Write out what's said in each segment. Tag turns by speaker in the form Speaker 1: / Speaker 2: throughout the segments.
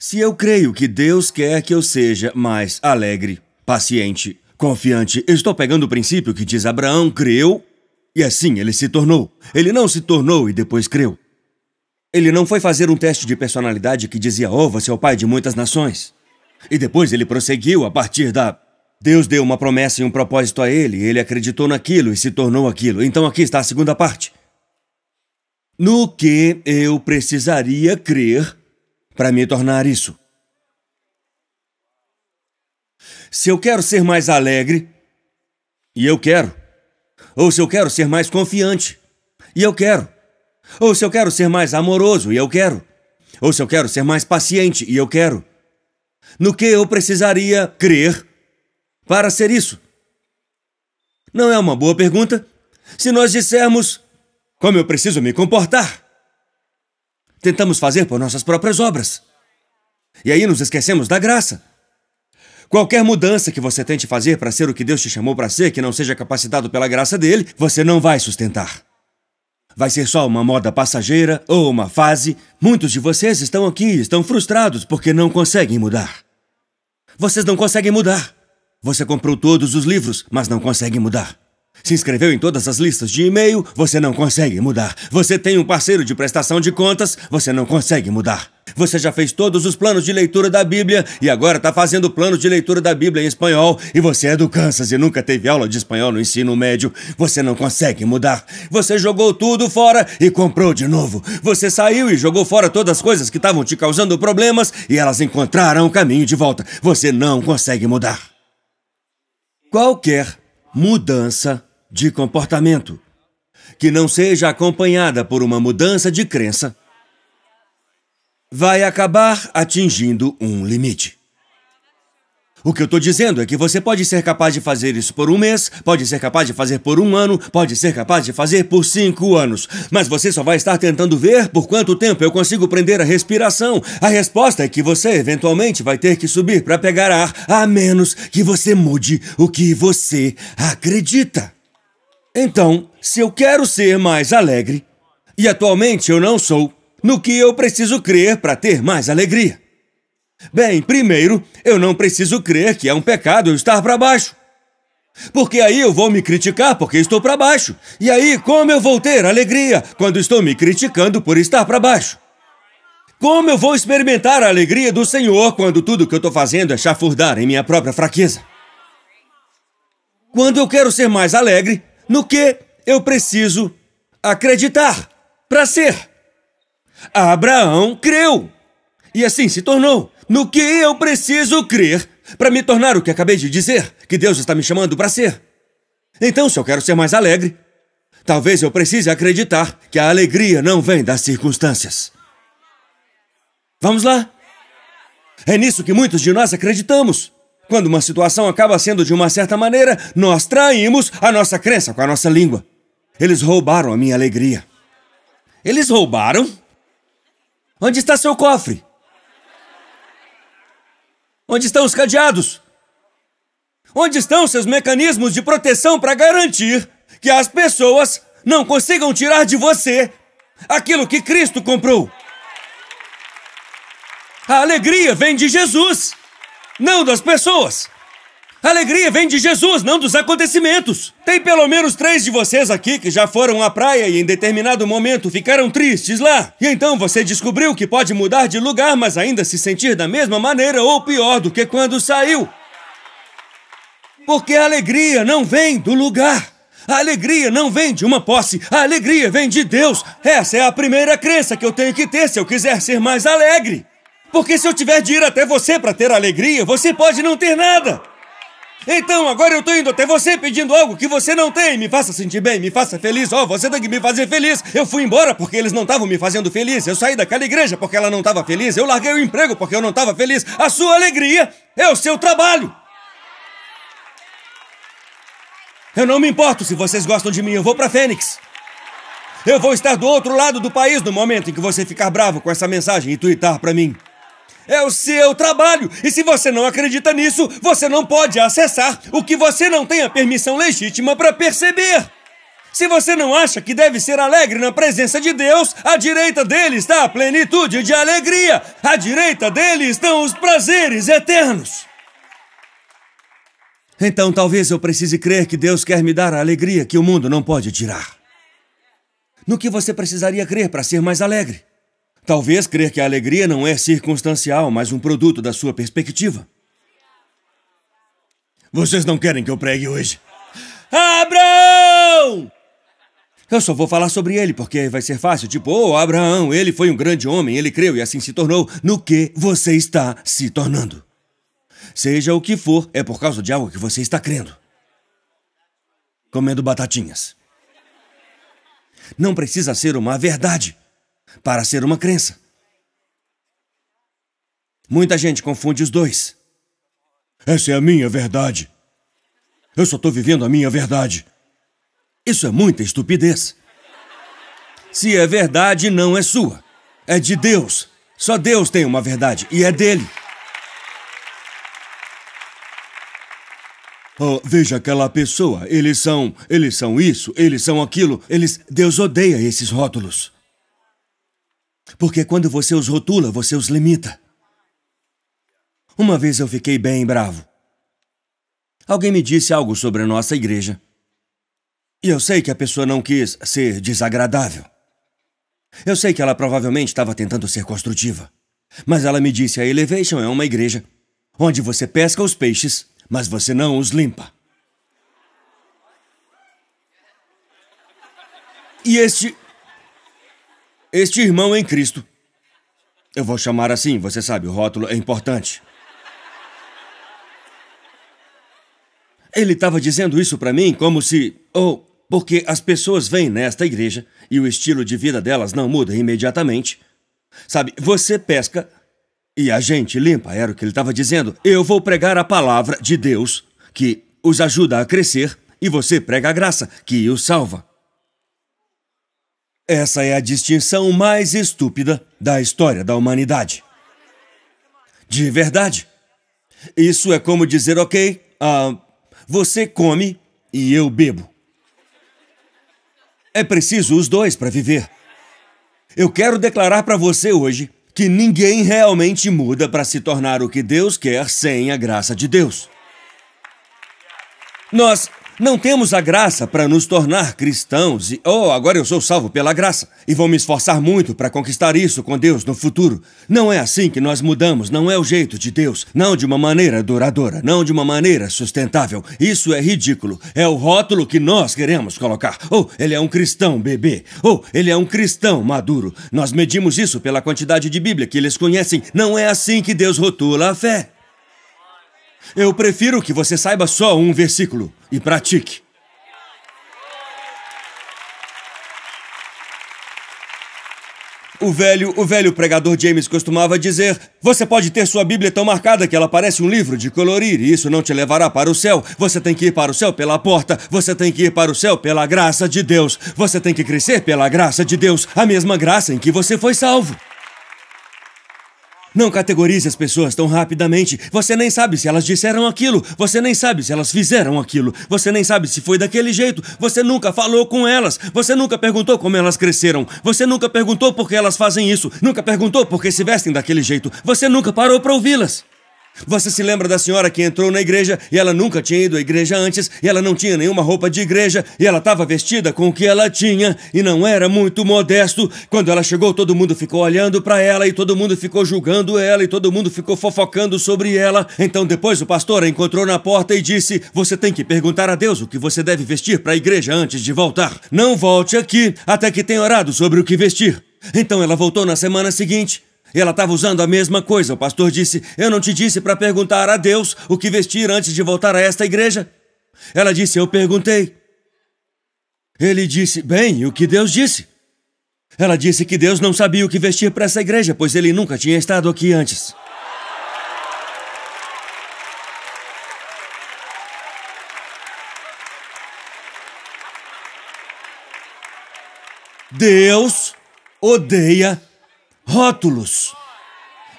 Speaker 1: Se eu creio que Deus quer que eu seja mais alegre, paciente, confiante, estou pegando o princípio que diz Abraão creu e assim ele se tornou. Ele não se tornou e depois creu. Ele não foi fazer um teste de personalidade que dizia: Oh, você é o pai de muitas nações. E depois ele prosseguiu a partir da. Deus deu uma promessa e um propósito a ele, ele acreditou naquilo e se tornou aquilo. Então aqui está a segunda parte. No que eu precisaria crer para me tornar isso. Se eu quero ser mais alegre, e eu quero. Ou se eu quero ser mais confiante, e eu quero. Ou se eu quero ser mais amoroso, e eu quero. Ou se eu quero ser mais paciente, e eu quero. No que eu precisaria crer para ser isso? Não é uma boa pergunta? Se nós dissermos como eu preciso me comportar, tentamos fazer por nossas próprias obras. E aí nos esquecemos da graça. Qualquer mudança que você tente fazer para ser o que Deus te chamou para ser, que não seja capacitado pela graça dele, você não vai sustentar. Vai ser só uma moda passageira ou uma fase. Muitos de vocês estão aqui, estão frustrados porque não conseguem mudar. Vocês não conseguem mudar. Você comprou todos os livros, mas não consegue mudar. Se inscreveu em todas as listas de e-mail, você não consegue mudar. Você tem um parceiro de prestação de contas, você não consegue mudar. Você já fez todos os planos de leitura da Bíblia e agora está fazendo planos de leitura da Bíblia em espanhol e você é do Kansas e nunca teve aula de espanhol no ensino médio. Você não consegue mudar. Você jogou tudo fora e comprou de novo. Você saiu e jogou fora todas as coisas que estavam te causando problemas e elas encontraram o caminho de volta. Você não consegue mudar. Qualquer mudança de comportamento que não seja acompanhada por uma mudança de crença vai acabar atingindo um limite. O que eu estou dizendo é que você pode ser capaz de fazer isso por um mês, pode ser capaz de fazer por um ano, pode ser capaz de fazer por cinco anos. Mas você só vai estar tentando ver por quanto tempo eu consigo prender a respiração. A resposta é que você eventualmente vai ter que subir para pegar ar, a menos que você mude o que você acredita. Então, se eu quero ser mais alegre, e atualmente eu não sou, no que eu preciso crer para ter mais alegria? Bem, primeiro, eu não preciso crer que é um pecado eu estar para baixo. Porque aí eu vou me criticar porque estou para baixo. E aí, como eu vou ter alegria quando estou me criticando por estar para baixo? Como eu vou experimentar a alegria do Senhor quando tudo que eu estou fazendo é chafurdar em minha própria fraqueza? Quando eu quero ser mais alegre, no que eu preciso acreditar para ser. Abraão creu e assim se tornou. No que eu preciso crer para me tornar o que acabei de dizer, que Deus está me chamando para ser. Então, se eu quero ser mais alegre, talvez eu precise acreditar que a alegria não vem das circunstâncias. Vamos lá? É nisso que muitos de nós acreditamos. Quando uma situação acaba sendo de uma certa maneira, nós traímos a nossa crença com a nossa língua. Eles roubaram a minha alegria. Eles roubaram? Onde está seu cofre? Onde estão os cadeados? Onde estão seus mecanismos de proteção para garantir que as pessoas não consigam tirar de você aquilo que Cristo comprou? A alegria vem de Jesus não das pessoas. Alegria vem de Jesus, não dos acontecimentos. Tem pelo menos três de vocês aqui que já foram à praia e em determinado momento ficaram tristes lá. E então você descobriu que pode mudar de lugar, mas ainda se sentir da mesma maneira ou pior do que quando saiu. Porque a alegria não vem do lugar. A alegria não vem de uma posse, a alegria vem de Deus. Essa é a primeira crença que eu tenho que ter se eu quiser ser mais alegre. Porque se eu tiver de ir até você para ter alegria, você pode não ter nada. Então, agora eu tô indo até você pedindo algo que você não tem. Me faça sentir bem, me faça feliz. Ó, oh, você tem que me fazer feliz. Eu fui embora porque eles não estavam me fazendo feliz. Eu saí daquela igreja porque ela não estava feliz. Eu larguei o emprego porque eu não estava feliz. A sua alegria é o seu trabalho. Eu não me importo se vocês gostam de mim. Eu vou pra Fênix. Eu vou estar do outro lado do país no momento em que você ficar bravo com essa mensagem e twittar pra mim é o seu trabalho. E se você não acredita nisso, você não pode acessar o que você não tem a permissão legítima para perceber. Se você não acha que deve ser alegre na presença de Deus, à direita dele está a plenitude de alegria, à direita dele estão os prazeres eternos. Então talvez eu precise crer que Deus quer me dar a alegria que o mundo não pode tirar. No que você precisaria crer para ser mais alegre? Talvez crer que a alegria não é circunstancial, mas um produto da sua perspectiva. Vocês não querem que eu pregue hoje? Abraão! Eu só vou falar sobre ele porque vai ser fácil. Tipo, oh, Abraão, ele foi um grande homem, ele creu e assim se tornou. No que você está se tornando? Seja o que for, é por causa de algo que você está crendo. Comendo batatinhas. Não precisa ser uma verdade para ser uma crença. Muita gente confunde os dois. Essa é a minha verdade. Eu só estou vivendo a minha verdade. Isso é muita estupidez. Se é verdade, não é sua. É de Deus. Só Deus tem uma verdade e é dele. Oh, veja aquela pessoa. Eles são, eles são isso, eles são aquilo. Eles. Deus odeia esses rótulos. Porque quando você os rotula, você os limita. Uma vez eu fiquei bem bravo. Alguém me disse algo sobre a nossa igreja. E eu sei que a pessoa não quis ser desagradável. Eu sei que ela provavelmente estava tentando ser construtiva. Mas ela me disse: a Elevation é uma igreja onde você pesca os peixes, mas você não os limpa. E este este irmão em Cristo. Eu vou chamar assim, você sabe, o rótulo é importante. Ele estava dizendo isso para mim como se. Ou. Oh, porque as pessoas vêm nesta igreja e o estilo de vida delas não muda imediatamente. Sabe, você pesca e a gente limpa, era o que ele estava dizendo. Eu vou pregar a palavra de Deus, que os ajuda a crescer, e você prega a graça, que os salva. Essa é a distinção mais estúpida da história da humanidade. De verdade. Isso é como dizer, ok, uh, você come e eu bebo. É preciso os dois para viver. Eu quero declarar para você hoje que ninguém realmente muda para se tornar o que Deus quer sem a graça de Deus. Nós não temos a graça para nos tornar cristãos e, oh, agora eu sou salvo pela graça e vou me esforçar muito para conquistar isso com Deus no futuro. Não é assim que nós mudamos, não é o jeito de Deus, não de uma maneira duradoura, não de uma maneira sustentável. Isso é ridículo, é o rótulo que nós queremos colocar. oh, ele é um cristão bebê, oh, ele é um cristão maduro. Nós medimos isso pela quantidade de Bíblia que eles conhecem. Não é assim que Deus rotula a fé. Eu prefiro que você saiba só um versículo e pratique. O velho, o velho pregador James costumava dizer: Você pode ter sua Bíblia tão marcada que ela parece um livro de colorir, e isso não te levará para o céu. Você tem que ir para o céu pela porta, você tem que ir para o céu pela graça de Deus, você tem que crescer pela graça de Deus, a mesma graça em que você foi salvo. Não categorize as pessoas tão rapidamente. Você nem sabe se elas disseram aquilo. Você nem sabe se elas fizeram aquilo. Você nem sabe se foi daquele jeito. Você nunca falou com elas. Você nunca perguntou como elas cresceram. Você nunca perguntou por que elas fazem isso. Nunca perguntou por que se vestem daquele jeito. Você nunca parou para ouvi-las. Você se lembra da senhora que entrou na igreja e ela nunca tinha ido à igreja antes, e ela não tinha nenhuma roupa de igreja, e ela estava vestida com o que ela tinha e não era muito modesto. Quando ela chegou, todo mundo ficou olhando para ela e todo mundo ficou julgando ela e todo mundo ficou fofocando sobre ela. Então depois o pastor a encontrou na porta e disse: "Você tem que perguntar a Deus o que você deve vestir para a igreja antes de voltar. Não volte aqui até que tenha orado sobre o que vestir." Então ela voltou na semana seguinte ela estava usando a mesma coisa. O pastor disse: Eu não te disse para perguntar a Deus o que vestir antes de voltar a esta igreja? Ela disse: Eu perguntei. Ele disse: Bem, o que Deus disse? Ela disse que Deus não sabia o que vestir para essa igreja, pois ele nunca tinha estado aqui antes. Deus odeia rótulos.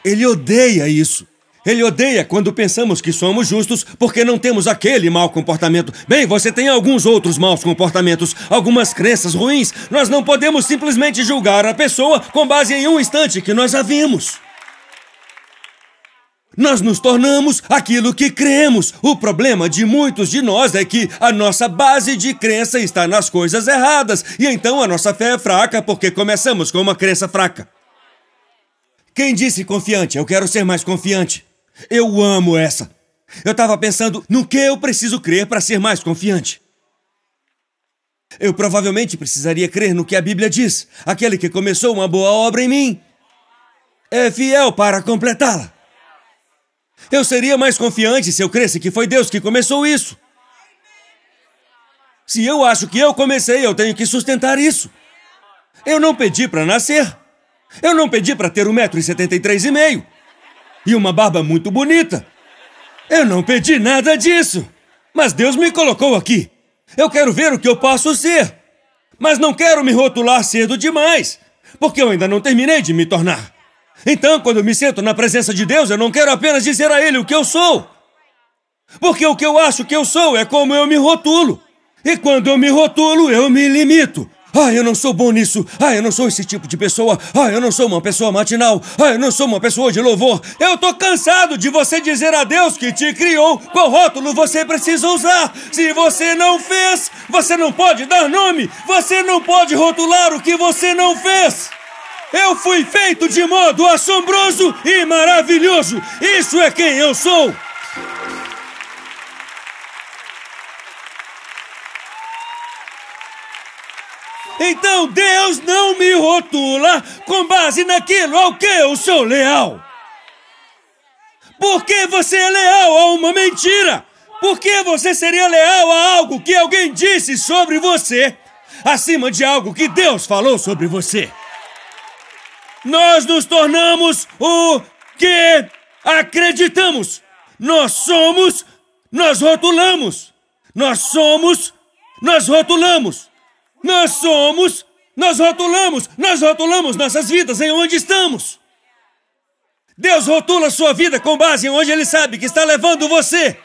Speaker 1: Ele odeia isso. Ele odeia quando pensamos que somos justos porque não temos aquele mau comportamento. Bem, você tem alguns outros maus comportamentos, algumas crenças ruins. Nós não podemos simplesmente julgar a pessoa com base em um instante que nós a vimos. Nós nos tornamos aquilo que cremos. O problema de muitos de nós é que a nossa base de crença está nas coisas erradas, e então a nossa fé é fraca porque começamos com uma crença fraca. Quem disse confiante? Eu quero ser mais confiante. Eu amo essa. Eu tava pensando no que eu preciso crer para ser mais confiante. Eu provavelmente precisaria crer no que a Bíblia diz. Aquele que começou uma boa obra em mim é fiel para completá-la. Eu seria mais confiante se eu cresse que foi Deus que começou isso. Se eu acho que eu comecei, eu tenho que sustentar isso. Eu não pedi para nascer. Eu não pedi para ter 1,73m e meio. E uma barba muito bonita. Eu não pedi nada disso. Mas Deus me colocou aqui. Eu quero ver o que eu posso ser. Mas não quero me rotular cedo demais, porque eu ainda não terminei de me tornar. Então, quando eu me sento na presença de Deus, eu não quero apenas dizer a Ele o que eu sou. Porque o que eu acho que eu sou é como eu me rotulo. E quando eu me rotulo, eu me limito. Ah, eu não sou bom nisso. Ah, eu não sou esse tipo de pessoa. Ah, eu não sou uma pessoa matinal. Ah, eu não sou uma pessoa de louvor. Eu tô cansado de você dizer a Deus que te criou qual rótulo você precisa usar. Se você não fez, você não pode dar nome. Você não pode rotular o que você não fez. Eu fui feito de modo assombroso e maravilhoso. Isso é quem eu sou. Então Deus não me rotula com base naquilo ao que eu sou leal. Por que você é leal a uma mentira? Por que você seria leal a algo que alguém disse sobre você, acima de algo que Deus falou sobre você? Nós nos tornamos o que acreditamos. Nós somos, nós rotulamos. Nós somos, nós rotulamos. Nós somos, nós rotulamos, nós rotulamos nossas vidas em onde estamos. Deus rotula sua vida com base em onde Ele sabe que está levando você.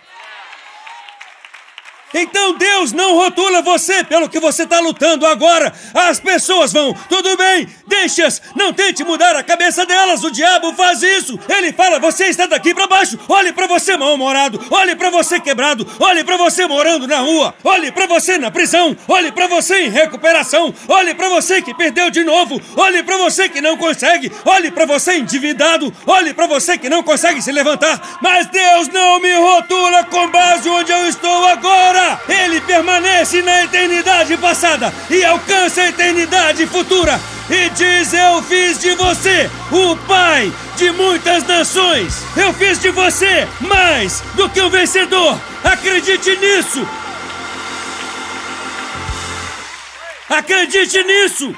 Speaker 1: Então Deus não rotula você pelo que você está lutando agora. As pessoas vão, tudo bem, deixe-as, não tente mudar a cabeça delas. O diabo faz isso. Ele fala: você está daqui para baixo. Olhe para você mal-humorado, olhe para você quebrado, olhe para você morando na rua, olhe para você na prisão, olhe para você em recuperação, olhe para você que perdeu de novo, olhe para você que não consegue, olhe para você endividado, olhe para você que não consegue se levantar. Mas Deus não me rotula com base onde eu estou agora ele permanece na eternidade passada e alcança a eternidade futura. E diz: Eu fiz de você o pai de muitas nações. Eu fiz de você mais do que um vencedor. Acredite nisso. Acredite nisso.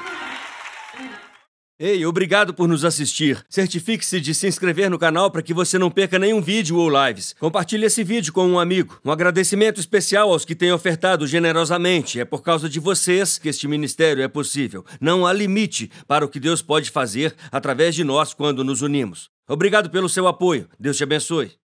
Speaker 1: Ei, obrigado por nos assistir. Certifique-se de se inscrever no canal para que você não perca nenhum vídeo ou lives. Compartilhe esse vídeo com um amigo. Um agradecimento especial aos que têm ofertado generosamente. É por causa de vocês que este ministério é possível. Não há limite para o que Deus pode fazer através de nós quando nos unimos. Obrigado pelo seu apoio. Deus te abençoe.